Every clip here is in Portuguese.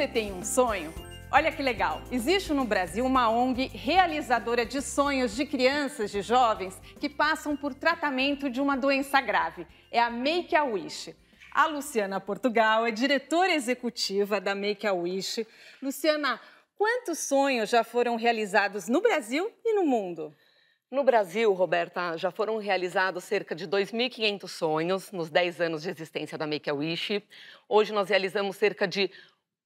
você tem um sonho? Olha que legal! Existe no Brasil uma ONG realizadora de sonhos de crianças, de jovens que passam por tratamento de uma doença grave. É a Make a Wish. A Luciana Portugal é diretora executiva da Make a Wish. Luciana, quantos sonhos já foram realizados no Brasil e no mundo? No Brasil, Roberta, já foram realizados cerca de 2.500 sonhos nos 10 anos de existência da Make-A-Wish. Hoje nós realizamos cerca de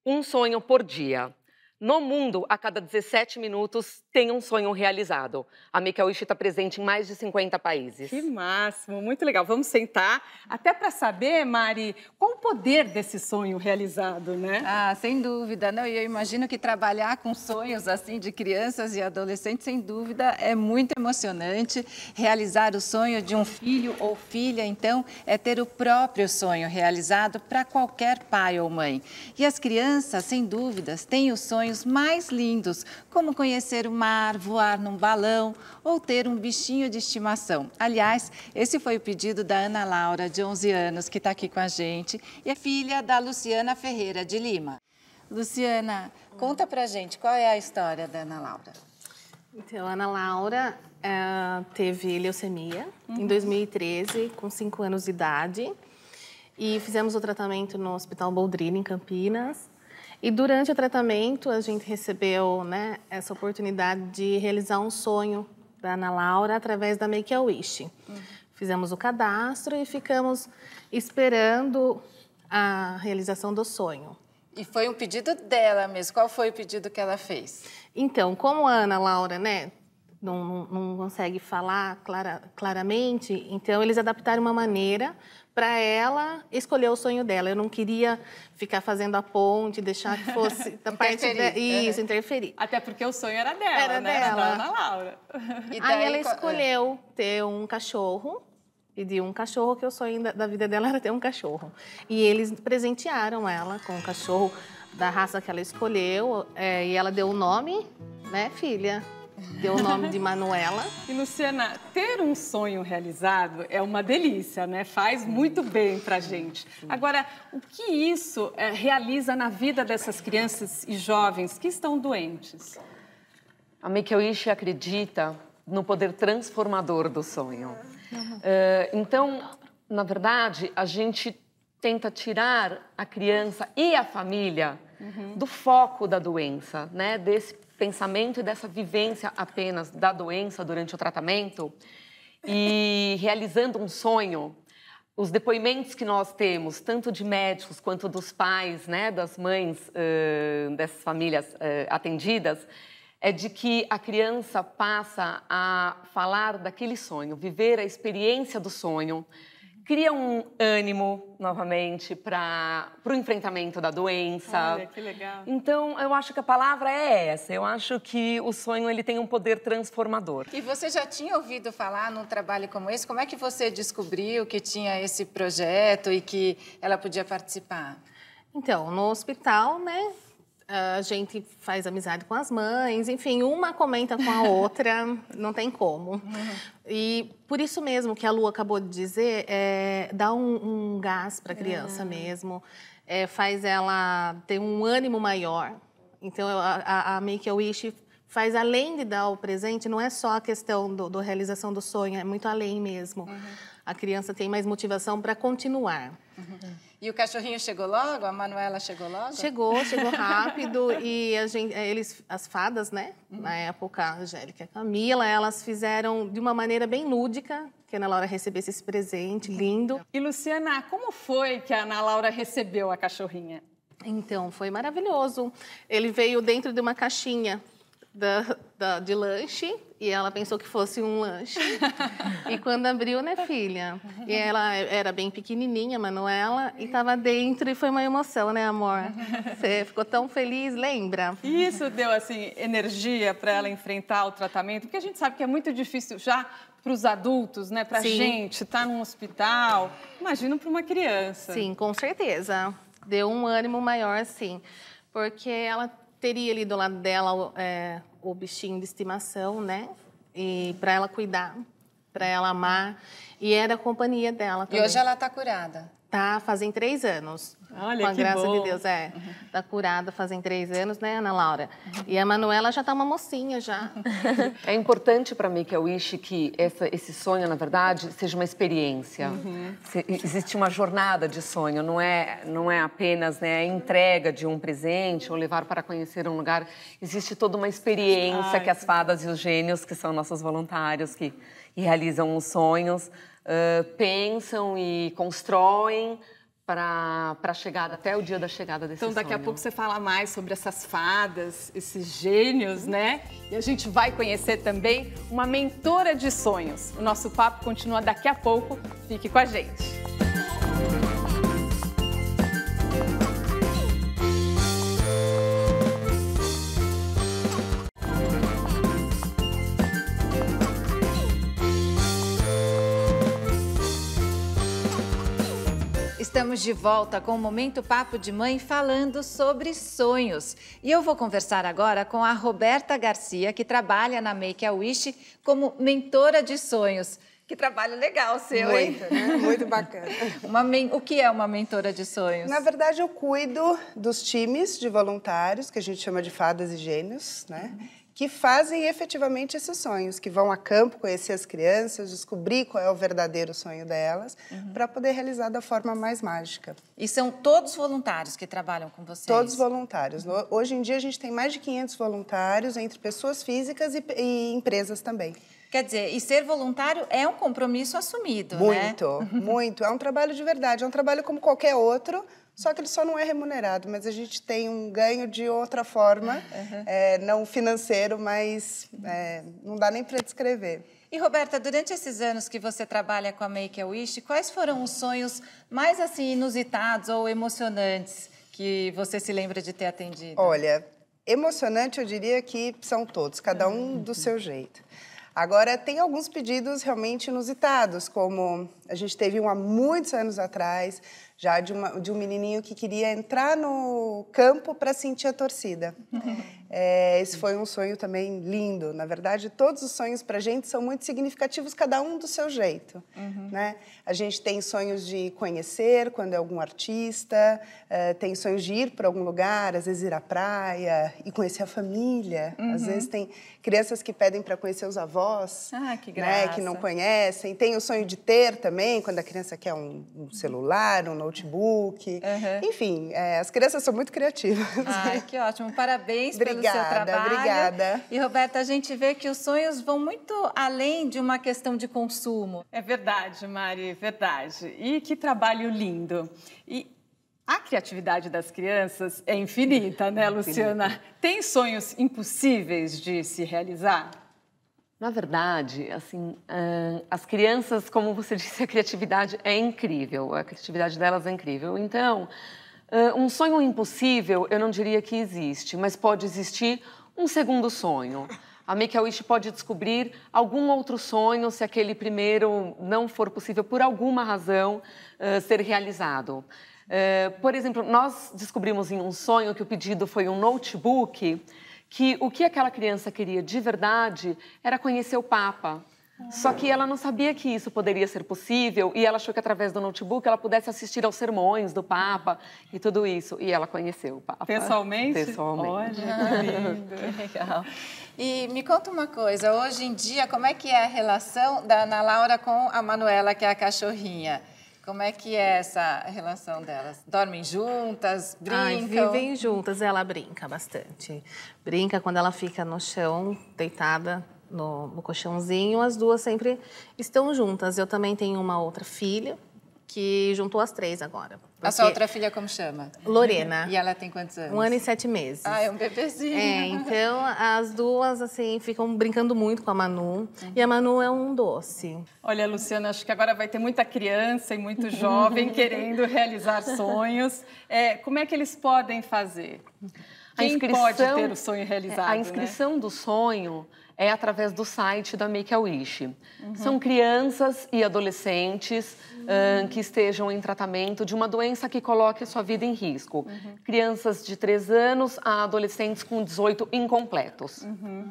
um sonho por dia. No mundo, a cada 17 minutos, tem um sonho realizado. A a Wish está presente em mais de 50 países. Que máximo, muito legal. Vamos sentar até para saber, Mari, qual o poder desse sonho realizado, né? Ah, sem dúvida. Não, eu imagino que trabalhar com sonhos assim de crianças e adolescentes, sem dúvida, é muito emocionante. Realizar o sonho de um filho ou filha, então, é ter o próprio sonho realizado para qualquer pai ou mãe. E as crianças, sem dúvidas, têm os sonhos mais lindos, como conhecer uma mar, voar num balão ou ter um bichinho de estimação. Aliás, esse foi o pedido da Ana Laura, de 11 anos, que está aqui com a gente, e é filha da Luciana Ferreira de Lima. Luciana, conta pra gente qual é a história da Ana Laura. Então, a Ana Laura uh, teve leucemia uhum. em 2013, com 5 anos de idade. E fizemos o tratamento no Hospital Boldrini, em Campinas. E durante o tratamento, a gente recebeu né, essa oportunidade de realizar um sonho da Ana Laura através da Make a Wish. Fizemos o cadastro e ficamos esperando a realização do sonho. E foi um pedido dela mesmo. Qual foi o pedido que ela fez? Então, como a Ana Laura, né, não, não consegue falar clara, claramente, então eles adaptaram uma maneira para ela escolher o sonho dela. Eu não queria ficar fazendo a ponte, deixar que fosse da parte de... É. isso interferir. Até porque o sonho era dela, era né? Dela. Era da Ana Laura. E Aí ela escolheu é. ter um cachorro e de um cachorro que o sonho da, da vida dela era ter um cachorro. E eles presentearam ela com o um cachorro da raça que ela escolheu é, e ela deu o nome, né, filha? deu o nome de Manuela. E Luciana, ter um sonho realizado é uma delícia, né? Faz muito bem pra gente. Agora, o que isso é, realiza na vida dessas crianças e jovens que estão doentes? A Make acredita no poder transformador do sonho. Eh, então, na verdade, a gente tenta tirar a criança e a família uhum. do foco da doença, né? Desse pensamento e dessa vivência apenas da doença durante o tratamento e realizando um sonho. Os depoimentos que nós temos, tanto de médicos quanto dos pais, né, das mães uh, dessas famílias uh, atendidas, é de que a criança passa a falar daquele sonho, viver a experiência do sonho, cria um ânimo novamente para o enfrentamento da doença. Olha, que legal. Então, eu acho que a palavra é essa. Eu acho que o sonho ele tem um poder transformador. E você já tinha ouvido falar num trabalho como esse? Como é que você descobriu que tinha esse projeto e que ela podia participar? Então, no hospital, né, a gente faz amizade com as mães, enfim, uma comenta com a outra, não tem como. Uhum. E por isso mesmo que a Lu acabou de dizer, é, dá um, um gás para a criança é. mesmo, é, faz ela ter um ânimo maior. Então, a, a, a Make a Wish faz além de dar o presente, não é só a questão do, do realização do sonho, é muito além mesmo. Uhum. A criança tem mais motivação para continuar. Uhum. E o cachorrinho chegou logo? A Manuela chegou logo? Chegou, chegou rápido. e a gente, eh, eles, as fadas, né? Uhum. Na época, a Angélica e a Camila, elas fizeram de uma maneira bem lúdica que a Ana Laura recebesse esse presente lindo. E Luciana, como foi que a Ana Laura recebeu a cachorrinha? Então, foi maravilhoso. Ele veio dentro de uma caixinha da, da, de lanche e ela pensou que fosse um lanche. e quando abriu, né, filha? E ela era bem pequenininha, Manuela, e estava dentro e foi uma emoção, né, amor? Você ficou tão feliz, lembra? E isso deu, assim, energia para ela enfrentar o tratamento? Porque a gente sabe que é muito difícil já para os adultos, né? Para a gente, estar tá num hospital. imagina para uma criança. Sim, com certeza. Deu um ânimo maior, sim. Porque ela teria ali do lado dela é, o bichinho de estimação, né? E para ela cuidar, para ela amar. E era é a companhia dela também. E hoje ela está curada? Tá, fazem três anos. Olha, com a graça bom. de Deus, é. Uhum. Tá curada fazem três anos, né, Ana Laura? Uhum. E a Manuela já tá uma mocinha já. É importante para mim que o Wish que essa, esse sonho, na verdade, seja uma experiência. Uhum. Se, existe uma jornada de sonho, não é, não é apenas né, a entrega de um presente ou levar para conhecer um lugar. Existe toda uma experiência Ai, que as fadas e os gênios, que são nossos voluntários, que realizam os sonhos, uh, pensam e constroem para a chegada, até o dia da chegada desse Então, daqui sonho. a pouco você fala mais sobre essas fadas, esses gênios, né? E a gente vai conhecer também uma mentora de sonhos. O nosso papo continua daqui a pouco. Fique com a gente. Estamos de volta com o Momento Papo de Mãe falando sobre sonhos. E eu vou conversar agora com a Roberta Garcia, que trabalha na Make-A-Wish como mentora de sonhos. Que trabalho legal seu, Muito, hein? Né? Muito bacana. Uma men... O que é uma mentora de sonhos? Na verdade, eu cuido dos times de voluntários, que a gente chama de fadas e gênios, né? Uhum que fazem efetivamente esses sonhos, que vão a campo conhecer as crianças, descobrir qual é o verdadeiro sonho delas, uhum. para poder realizar da forma mais mágica. E são todos voluntários que trabalham com vocês? Todos voluntários. Uhum. Hoje em dia a gente tem mais de 500 voluntários entre pessoas físicas e, e empresas também. Quer dizer, e ser voluntário é um compromisso assumido, muito, né? Muito, muito. É um trabalho de verdade, é um trabalho como qualquer outro, só que ele só não é remunerado, mas a gente tem um ganho de outra forma, uhum. é, não financeiro, mas é, não dá nem para descrever. E Roberta, durante esses anos que você trabalha com a Make a Wish, quais foram os sonhos mais assim inusitados ou emocionantes que você se lembra de ter atendido? Olha, emocionante eu diria que são todos, cada um do uhum. seu jeito. Agora tem alguns pedidos realmente inusitados, como a gente teve um há muitos anos atrás, já de, uma, de um menininho que queria entrar no campo para sentir a torcida. É, esse foi um sonho também lindo. Na verdade, todos os sonhos para a gente são muito significativos, cada um do seu jeito. Uhum. Né? A gente tem sonhos de conhecer quando é algum artista, é, tem sonhos de ir para algum lugar, às vezes ir à praia e conhecer a família. Uhum. Às vezes tem crianças que pedem para conhecer os avós, ah, que, né, que não conhecem. Tem o sonho de ter também também, quando a criança quer um, um celular, um notebook. Uhum. Enfim, é, as crianças são muito criativas. Ai, que ótimo. Parabéns obrigada, pelo seu trabalho. Obrigada. E, Roberta, a gente vê que os sonhos vão muito além de uma questão de consumo. É verdade, Mari, verdade. E que trabalho lindo. E a criatividade das crianças é infinita, né, Luciana? Tem sonhos impossíveis de se realizar? Na verdade, assim, ah, as crianças, como você disse, a criatividade é incrível, a criatividade delas é incrível. Então, ah, um sonho impossível, eu não diria que existe, mas pode existir um segundo sonho. A Make a Wish pode descobrir algum outro sonho, se aquele primeiro não for possível, por alguma razão, ah, ser realizado. por exemplo, nós descobrimos em um sonho que o pedido foi um notebook que o que aquela criança queria de verdade era conhecer o Papa. Só que ela não sabia que isso poderia ser possível e ela achou que através do notebook ela pudesse assistir aos sermões do Papa e tudo isso. E ela conheceu o Papa. Pessoalmente? Pessoalmente. Olha, que legal. E me conta uma coisa, hoje em dia, como é que é a relação da Ana Laura com a Manuela, que é a cachorrinha? Como é que é essa relação delas? Dormem juntas? Brincam? Ai, vivem juntas. Ela brinca bastante. Brinca quando ela fica no chão, deitada no, no colchãozinho. As duas sempre estão juntas. Eu também tenho uma outra filha que juntou as três agora. A sua outra filha como chama? Lorena. E ela tem quantos anos? Um ano e sete meses. Ah, é um bebezinho. É, então as duas, assim, ficam brincando muito com a Manu. E a Manu é um doce. Olha, Luciana, acho que agora vai ter muita criança e muito jovem querendo realizar sonhos. É, como é que eles podem fazer? Quem a inscrição, pode ter o sonho realizado? É, a né? inscrição né? do sonho é através do site da Make a Wish. Uhum. São crianças e adolescentes uhum. uh, que estejam em tratamento de uma doença que coloque a sua vida em risco. Uhum. Crianças de 3 anos a adolescentes com 18 incompletos. Uhum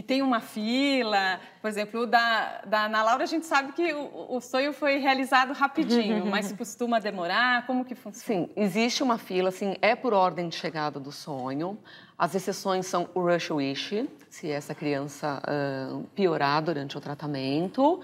e tem uma fila. Por exemplo, da, da Ana Laura, a gente sabe que o, o sonho foi realizado rapidinho, mas costuma demorar. Como que funciona? Sim, existe uma fila, assim, é por ordem de chegada do sonho. As exceções são o rush wish, se essa criança uh, piorar durante o tratamento.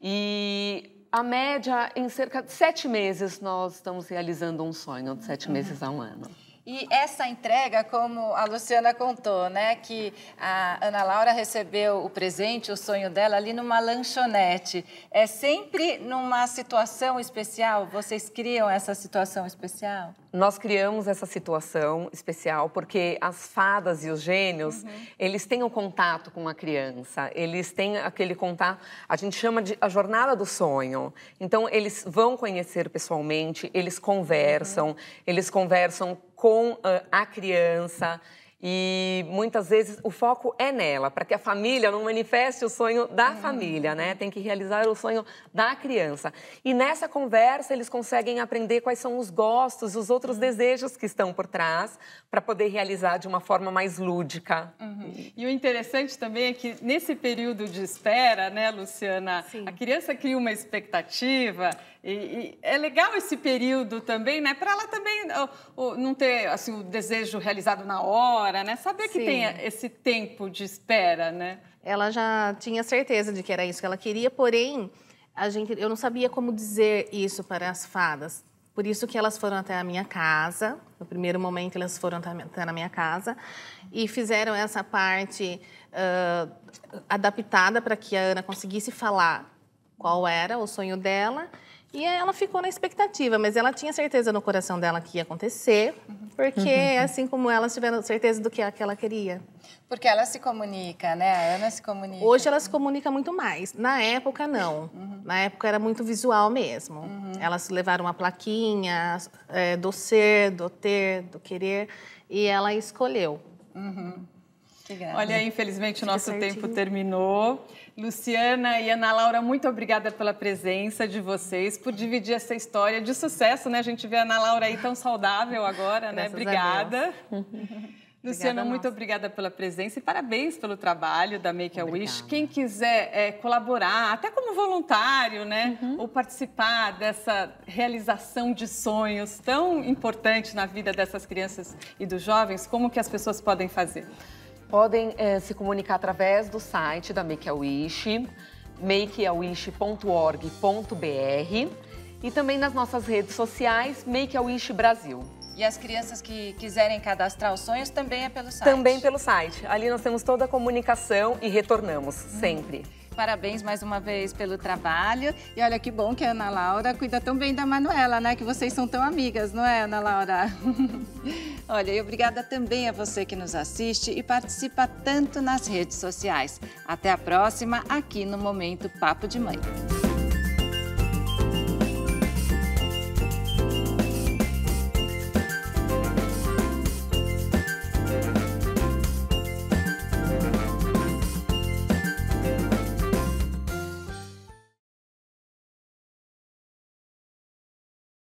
E a média, em cerca de sete meses, nós estamos realizando um sonho, de sete uhum. meses a um ano. E essa entrega, como a Luciana contou, né, que a Ana Laura recebeu o presente, o sonho dela ali numa lanchonete. É sempre numa situação especial? Vocês criam essa situação especial? Nós criamos essa situação especial porque as fadas e os gênios, uhum. eles têm o um contato com a criança, eles têm aquele contato, a gente chama de a jornada do sonho. Então, eles vão conhecer pessoalmente, eles conversam, uhum. eles conversam com a criança. E muitas vezes o foco é nela, para que a família não manifeste o sonho da uhum. família, né? Tem que realizar o sonho da criança. E nessa conversa eles conseguem aprender quais são os gostos, os outros uhum. desejos que estão por trás, para poder realizar de uma forma mais lúdica. Uhum. E o interessante também é que nesse período de espera, né, Luciana, Sim. a criança cria uma expectativa e, e é legal esse período também, né? Para ela também o, o, não ter assim, o desejo realizado na hora, né? Saber que tem esse tempo de espera, né? Ela já tinha certeza de que era isso que ela queria, porém, a gente, eu não sabia como dizer isso para as fadas. Por isso que elas foram até a minha casa. No primeiro momento, elas foram até na minha casa e fizeram essa parte uh, adaptada para que a Ana conseguisse falar qual era o sonho dela e ela ficou na expectativa, mas ela tinha certeza no coração dela que ia acontecer, porque uhum. assim como elas tiveram certeza do que ela queria. Porque ela se comunica, né? A Ana se comunica. Hoje ela se comunica muito mais. Na época, não. Uhum. Na época era muito visual mesmo. Uhum. Elas levaram uma plaquinha é, do ser, do ter, do querer, e ela escolheu. Uhum. Obrigada. Olha, infelizmente o nosso certinho. tempo terminou. Luciana e Ana Laura, muito obrigada pela presença de vocês, por dividir essa história de sucesso, né? A gente vê a Ana Laura aí tão saudável agora, né? Obrigada. Luciana, muito obrigada pela presença e parabéns pelo trabalho da Make a Wish. Quem quiser é, colaborar, até como voluntário, né, uhum. ou participar dessa realização de sonhos tão importante na vida dessas crianças e dos jovens, como que as pessoas podem fazer? podem é, se comunicar através do site da Make a Wish, makeawish.org.br e também nas nossas redes sociais, Make a Wish Brasil. E as crianças que quiserem cadastrar os sonhos também é pelo site? Também pelo site. Ali nós temos toda a comunicação e retornamos hum. sempre. Parabéns mais uma vez pelo trabalho. E olha que bom que a Ana Laura cuida tão bem da Manuela, né? Que vocês são tão amigas, não é, Ana Laura? olha, e obrigada também a você que nos assiste e participa tanto nas redes sociais. Até a próxima aqui no Momento Papo de Mãe.